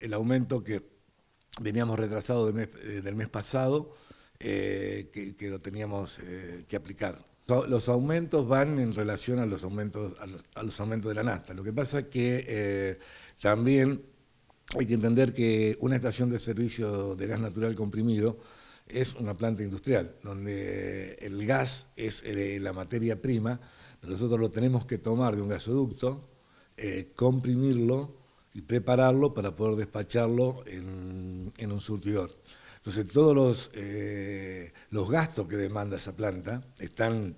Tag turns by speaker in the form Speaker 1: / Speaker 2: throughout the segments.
Speaker 1: el aumento que veníamos retrasado del mes, eh, pasado, eh, que, lo teníamos eh, que aplicar. Los aumentos van en relación a los aumentos, los, aumentos de la nafta. Lo que pasa es que también hay que entender que una estación de servicio de gas natural comprimido es una planta industrial, donde el gas es la materia prima, pero nosotros lo tenemos que tomar de un gasoducto, comprimirlo, y prepararlo para poder despacharlo en, un surtidor. Entonces todos los, eh, los gastos que demanda esa planta, están,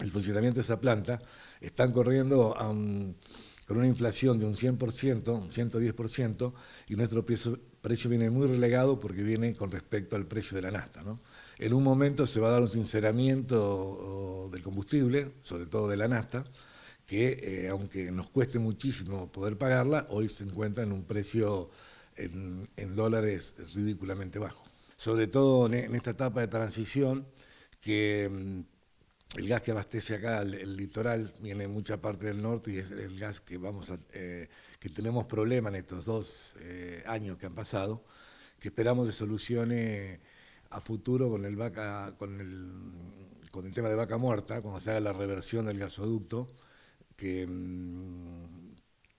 Speaker 1: el funcionamiento de esa planta, están corriendo con una inflación de un 100%, un 110%, y nuestro precio, viene muy relegado porque viene con respecto al precio de la nafta. ¿no? En un momento se va a dar un sinceramiento del combustible, sobre todo de la nafta, que eh, aunque nos cueste muchísimo poder pagarla, hoy se encuentra en un precio en, dólares ridículamente bajo. Sobre todo en, esta etapa de transición, que mm, el gas que abastece acá el, litoral viene en mucha parte del norte y es el gas que, vamos eh, que tenemos problema en estos dos eh, años que han pasado, que esperamos se solucione a futuro con el, vaca, con el tema de vaca muerta, cuando se haga la reversión del gasoducto Mm,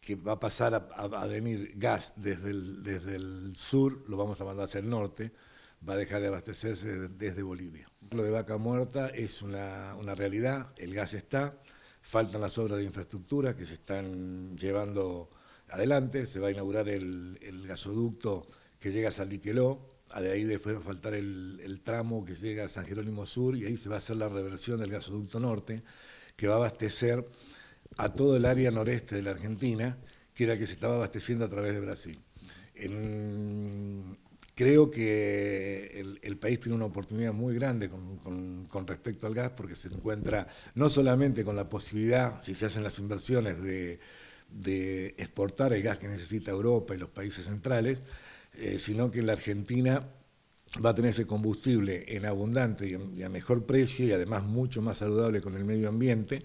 Speaker 1: que, va a pasar a, venir gas desde el, desde el, sur, lo vamos a mandar hacia el norte, va a dejar de abastecerse desde, Bolivia. Lo de vaca muerta es una, una realidad, el gas está, faltan las obras de infraestructura que se están llevando adelante, se va a inaugurar el, gasoducto que llega a Saliqueló, de ahí después va a faltar el, el, tramo que llega a San Jerónimo Sur y ahí se va a hacer la reversión del gasoducto norte que va a abastecer a todo el área noreste de la Argentina, que era que se estaba abasteciendo a través de Brasil. creo que el, país tiene una oportunidad muy grande con, respecto al gas, porque se encuentra no solamente con la posibilidad, si se hacen las inversiones, de, exportar el gas que necesita Europa y los países centrales, eh, sino que la Argentina va a tener ese combustible en abundante y, a mejor precio y además mucho más saludable con el medio ambiente.